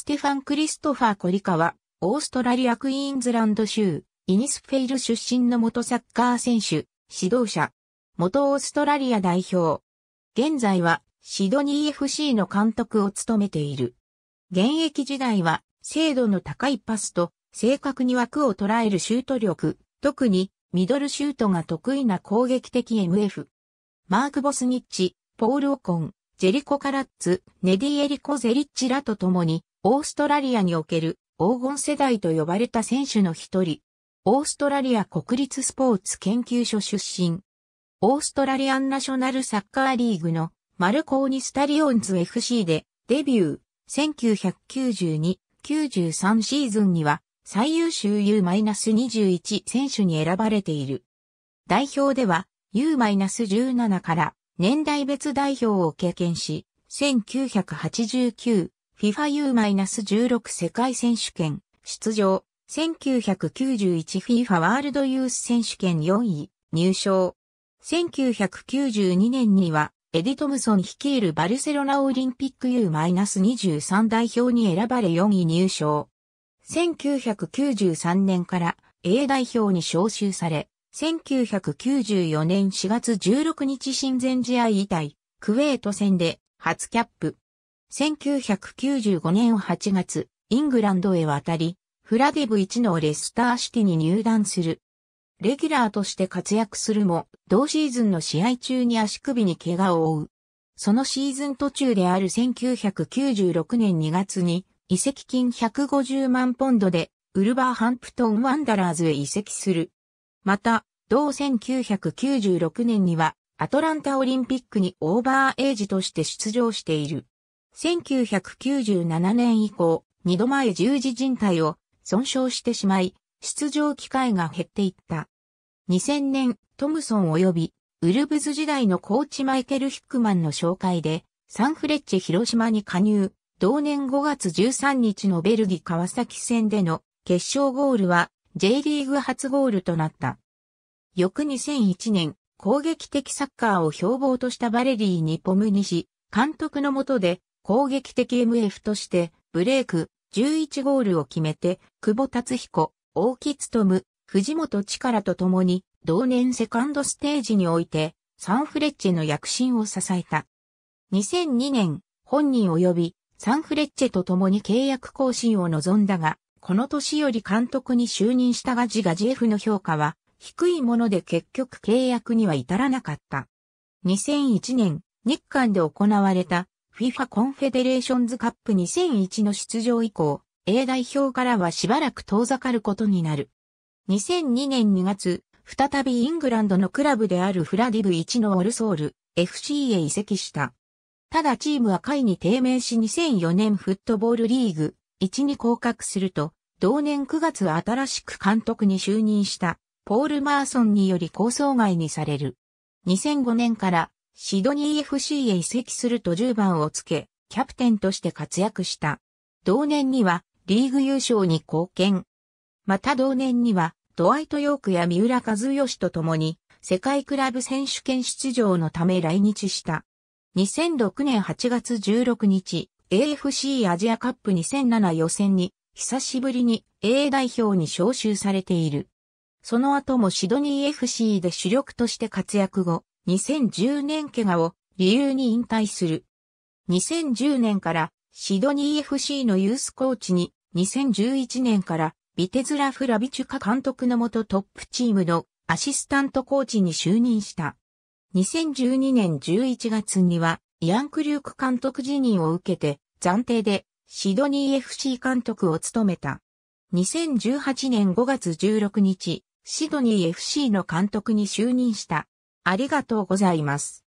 ステファン・クリストファー・コリカは、オーストラリア・クイーンズランド州、イニスフェイル出身の元サッカー選手、指導者、元オーストラリア代表。現在は、シドニー FC の監督を務めている。現役時代は、精度の高いパスと、正確に枠を捉えるシュート力、特に、ミドルシュートが得意な攻撃的 MF。マーク・ボスニッチ、ポール・オコン、ジェリコ・カラッツ、ネディ・エリコ・ゼリッチらと共に、オーストラリアにおける黄金世代と呼ばれた選手の一人、オーストラリア国立スポーツ研究所出身、オーストラリアンナショナルサッカーリーグのマルコーニスタリオンズ FC でデビュー、1992-93シーズンには最優秀 U-21 選手に選ばれている。代表では U-17 から年代別代表を経験し、1989、FIFAU-16 世界選手権出場 1991FIFA ワールドユース選手権4位入賞1992年にはエディ・トムソン率いるバルセロナオリンピック U-23 代表に選ばれ4位入賞1993年から A 代表に招集され、1994年4月16日親善試合以来、クウェート戦で初キャップ。1995年8月、イングランドへ渡り、フラディブ1のレスターシティに入団する。レギュラーとして活躍するも、同シーズンの試合中に足首に怪我を負う。そのシーズン途中である1996年2月に、移籍金150万ポンドで、ウルバーハンプトン・ワンダラーズへ移籍する。また、同1996年には、アトランタオリンピックにオーバーエイジとして出場している。1997年以降、二度前十字人体を損傷してしまい、出場機会が減っていった。2000年、トムソン及び、ウルブズ時代のコーチマイケル・ヒックマンの紹介で、サンフレッチェ広島に加入、同年5月13日のベルギー川崎戦での決勝ゴールは J リーグ初ゴールとなった。翌2001年、攻撃的サッカーを標榜としたバレリーにポムニシ、監督のもとで攻撃的 MF として、ブレイク、11ゴールを決めて、久保達彦、大木勤、藤本力と共に、同年セカンドステージにおいて、サンフレッチェの躍進を支えた。2002年、本人及び、サンフレッチェと共に契約更新を望んだが、この年より監督に就任したガジガジ F の評価は、低いもので結局契約には至らなかった。2001年、日韓で行われた FIFA コンフェデレーションズカップ2001の出場以降、A 代表からはしばらく遠ざかることになる。2002年2月、再びイングランドのクラブであるフラディブ1のオルソール、FC へ移籍した。ただチームは下位に低迷し2004年フットボールリーグ1に降格すると、同年9月新しく監督に就任したポール・マーソンにより構想外にされる。2005年からシドニー FC へ移籍すると10番をつけ、キャプテンとして活躍した。同年にはリーグ優勝に貢献。また同年にはドワイト・ヨークや三浦和義と共に世界クラブ選手権出場のため来日した。2006年8月16日、AFC アジアカップ2007予選に久しぶりに A 代表に招集されている。その後もシドニー FC で主力として活躍後、2010年怪我を理由に引退する。2010年からシドニー FC のユースコーチに2011年からビテズラフ・ラビチュカ監督の元トップチームのアシスタントコーチに就任した。2012年11月にはイアン・クリューク監督辞任を受けて暫定でシドニー FC 監督を務めた。2018年5月16日、シドニー FC の監督に就任した。ありがとうございます。